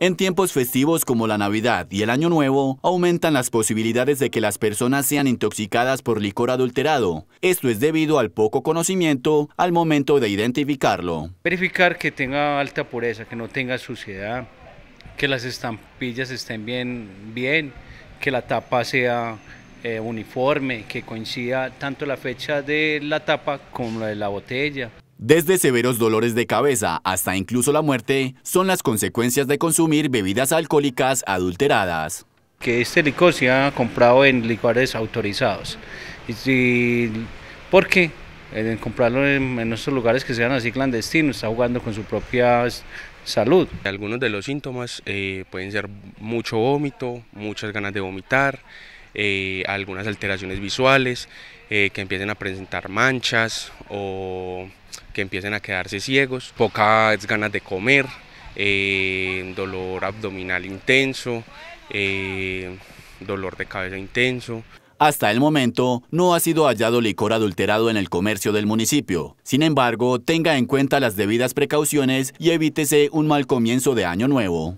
En tiempos festivos como la Navidad y el Año Nuevo, aumentan las posibilidades de que las personas sean intoxicadas por licor adulterado. Esto es debido al poco conocimiento al momento de identificarlo. Verificar que tenga alta pureza, que no tenga suciedad, que las estampillas estén bien, bien que la tapa sea eh, uniforme, que coincida tanto la fecha de la tapa como la de la botella. Desde severos dolores de cabeza hasta incluso la muerte son las consecuencias de consumir bebidas alcohólicas adulteradas. Que este licor se ha comprado en licuares autorizados. Y, porque eh, en comprarlo en, en lugares que sean así clandestinos está jugando con su propia salud. Algunos de los síntomas eh, pueden ser mucho vómito, muchas ganas de vomitar, eh, algunas alteraciones visuales, eh, que empiecen a presentar manchas o que empiecen a quedarse ciegos, pocas ganas de comer, eh, dolor abdominal intenso, dolor de cabeza intenso. Hasta el momento, no ha sido hallado licor adulterado en el comercio del municipio. Sin embargo, tenga en cuenta las debidas precauciones y evítese un mal comienzo de año nuevo.